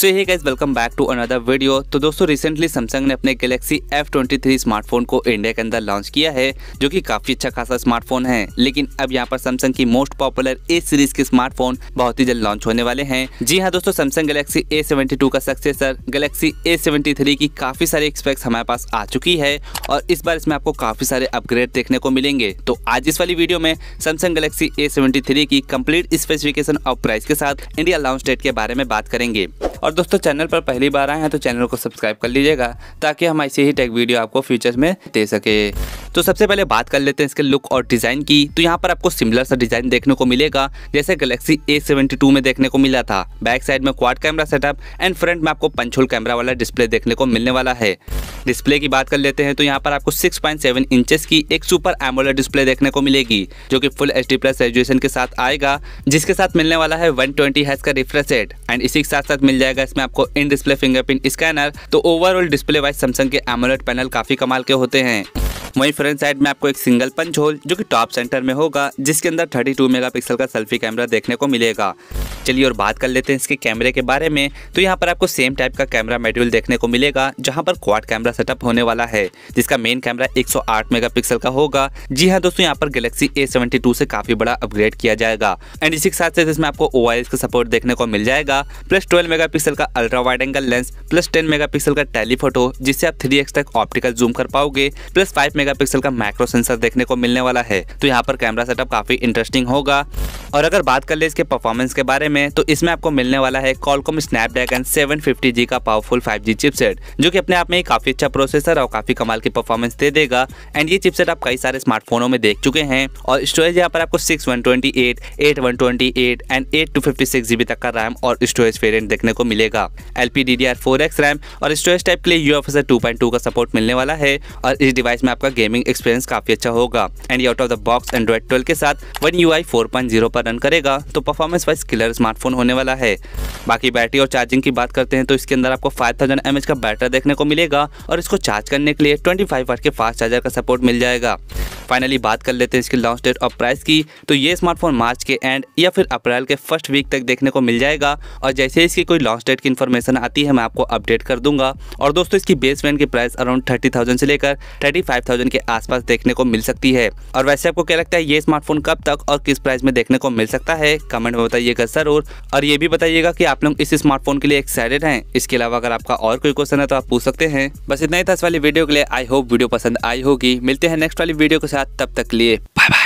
सो यही guys welcome back to another video तो दोस्तों रिसेंटली सैमसंग ने अपने गैलेक्सी F23 स्मार्टफोन को इंडिया के अंदर लॉन्च किया है जो कि काफी अच्छा खासा स्मार्टफोन है लेकिन अब यहाँ पर सैमसंग की मोस्ट पॉपुलर ए सीरीज के स्मार्टफोन बहुत ही जल्द लॉन्च होने वाले हैं जी हाँ दोस्तों सैमसंग गैलेक्सी ए का सक्सेसर गैलेक्सी ए की काफी सारी एक्सपेक्ट हमारे पास आ चुकी है और इस बार इसमें आपको काफी सारे अपग्रेड देखने को मिलेंगे तो आज इस वाली वीडियो में सैमसंग गैलेक्सी ए की कम्प्लीट स्पेसिफिकेशन और प्राइस के साथ इंडिया लॉन्च डेट के बारे में बात करेंगे और दोस्तों चैनल पर पहली बार आए हैं तो चैनल को सब्सक्राइब कर लीजिएगा ताकि हम ऐसे ही टेक वीडियो आपको फ्यूचर में दे सके तो सबसे पहले बात कर लेते हैं इसके लुक और डिज़ाइन की तो यहाँ पर आपको सिमिलर सा डिज़ाइन देखने को मिलेगा जैसे गलेक्सी ए में देखने को मिला था बैक साइड में quad camera setup and front में आपको पंचोल कैमरा वाला डिस्प्ले देखने को मिलने वाला है डिस्प्ले की बात कर लेते हैं तो यहाँ पर आपको 6.7 पॉइंट की एक सुपर एमोलर डिस्प्ले देखने को मिलेगी जो कि full H D plus resolution के साथ आएगा जिसके साथ मिलने वाला है 120 ट्वेंटी का रिफ्रेश रेट एंड इसी के साथ साथ मिल जाएगा इसमें आपको इन डिस्प्ले फिंगरप्रिंट स्कैनर तो ओवरऑल डिस्प्ले वाइज सैमसंग के एमोलेड पैनल काफी कमाल के होते हैं वहीं फ्रंट साइड में आपको एक सिंगल पंच होल जो कि टॉप सेंटर में होगा जिसके अंदर 32 मेगापिक्सल का सेल्फी कैमरा देखने को मिलेगा चलिए और बात कर लेते हैं इसके कैमरे के बारे में तो यहाँ पर आपको सेम टाइप का कैमरा मेटेरियल देखने को मिलेगा जहाँ पर क्वाड कैमरा सेटअप होने वाला है जिसका मेन कैमरा 108 मेगापिक्सल का होगा जी हाँ दोस्तों यहाँ पर गैलेक्सी ए से काफी बड़ा अपग्रेड किया जाएगा एंड इसी के साथ साथ इसमें आपको ओ का सपोर्ट देखने को मिल जाएगा प्लस ट्वेल्व मेगा का ultra wide angle lens plus ten mega का टेलीफोटो जिससे आप थ्री तक ऑप्टिकल जूम कर पाओगे प्लस फाइव मेगा का माइक्रो सेंसर देखने को मिलने वाला है तो यहाँ पर कैमरा सेटअप काफी इंटरेस्टिंग होगा और अगर बात कर ले इसके परफॉर्मेंस के बारे में तो इसमें आपको मिलने वाला है कॉलकॉम स्नैपड्रैगन 750G का पावरफुल 5G चिपसेट जो कि अपने आप में काफी अच्छा प्रोसेसर और काफी कमाल की परफॉर्मेंस दे देगा एंड ये चिपसेट आप कई सारे स्मार्टफोनों में देख चुके हैं और स्टोरेज यहाँ पर आपको six one twenty eight and eight GB तक का रैम और स्टोरेज वेरियंट देखने को मिलेगा L P D D R four X RAM और स्टोरेज टाइप के लिए U F S two point two का सपोर्ट मिलने वाला है और इस डिवाइस में आपका गेमिंग एक्सपीरियंस काफी अच्छा होगा एंड ये out of the box Android twelve के साथ one U I four point zero पर रन करेगा तो परफॉर्मेंस वाइज किलर स्मार्टफोन होने वाला है बाकी बैटरी और चार्जिंग की बात करते हैं तो इसके अंदर आपको फाइव थाउजेंड का बैटरी देखने को मिलेगा और इसको चार्ज करने के लिए ट्वेंटी फाइव के फास्ट चार्जर का सपोर्ट मिल जाएगा फाइनली बात कर लेते हैं इसकी लॉन्च डेट और प्राइस की तो ये स्मार्टफोन मार्च के एंड या फिर अप्रैल के फर्स्ट वीक तक देखने को मिल जाएगा और जैसे इसकी कोई लॉन्च डेट की इन्फॉर्मेशन आती है मैं आपको अपडेट कर दूंगा और दोस्तों इसकी बेस वेंट की प्राइस अराउंड थर्टी थाउजेंड से लेकर थर्टी के आसपास देखने को मिल सकती है और वैसे आपको क्या लगता है ये स्मार्टफोन कब तक और किस प्राइस में देखने को मिल सकता है कमेंट में बताइएगा जरूर और ये भी बताइएगा कि आप लोग इस स्मार्टफोन के लिए एक्साइटेड हैं इसके अलावा अगर आपका और कोई क्वेश्चन है तो आप पूछ सकते हैं बस इतना ही था इस वाली वीडियो के लिए आई होप वीडियो पसंद आई होगी मिलते हैं नेक्स्ट वाली वीडियो के साथ साथ तब तक लिए बाय बाय